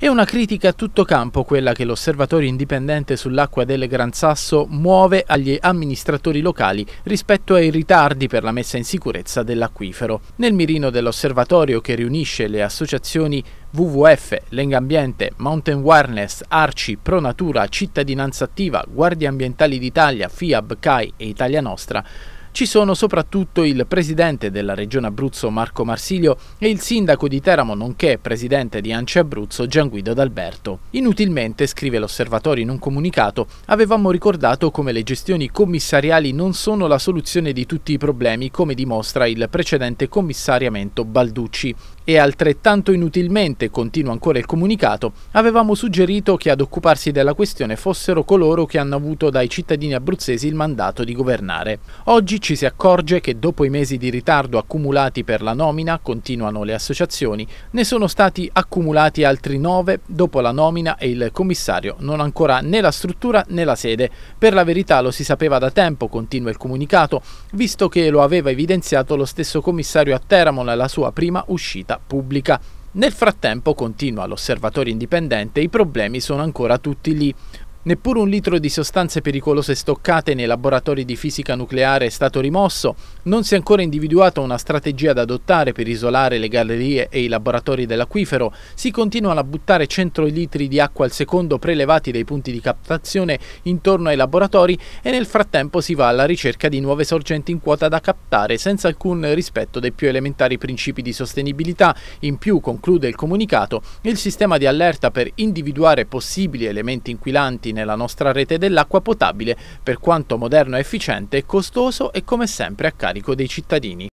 È una critica a tutto campo quella che l'osservatorio indipendente sull'acqua del Gran Sasso muove agli amministratori locali rispetto ai ritardi per la messa in sicurezza dell'acquifero. Nel mirino dell'osservatorio che riunisce le associazioni WWF, Lengambiente, Mountain Wireless, Arci, Pronatura, Cittadinanza Attiva, Guardie Ambientali d'Italia, FIAB, CAI e Italia Nostra, ci sono soprattutto il presidente della regione Abruzzo Marco Marsilio e il sindaco di Teramo nonché presidente di Ance Abruzzo Gianguido D'Alberto. Inutilmente, scrive l'osservatorio in un comunicato, avevamo ricordato come le gestioni commissariali non sono la soluzione di tutti i problemi come dimostra il precedente commissariamento Balducci. E altrettanto inutilmente, continua ancora il comunicato, avevamo suggerito che ad occuparsi della questione fossero coloro che hanno avuto dai cittadini abruzzesi il mandato di governare. Oggi ci si accorge che dopo i mesi di ritardo accumulati per la nomina, continuano le associazioni, ne sono stati accumulati altri nove dopo la nomina e il commissario non ancora né la struttura né la sede. Per la verità lo si sapeva da tempo, continua il comunicato, visto che lo aveva evidenziato lo stesso commissario a Teramo nella sua prima uscita pubblica. Nel frattempo, continua l'osservatore indipendente, i problemi sono ancora tutti lì. Neppure un litro di sostanze pericolose stoccate nei laboratori di fisica nucleare è stato rimosso, non si è ancora individuata una strategia da adottare per isolare le gallerie e i laboratori dell'acquifero, si continuano a buttare 100 litri di acqua al secondo prelevati dai punti di captazione intorno ai laboratori e nel frattempo si va alla ricerca di nuove sorgenti in quota da captare senza alcun rispetto dei più elementari principi di sostenibilità. In più, conclude il comunicato, il sistema di allerta per individuare possibili elementi inquilanti impiegati nella nostra rete dell'acqua potabile, per quanto moderno e efficiente, costoso e come sempre a carico dei cittadini.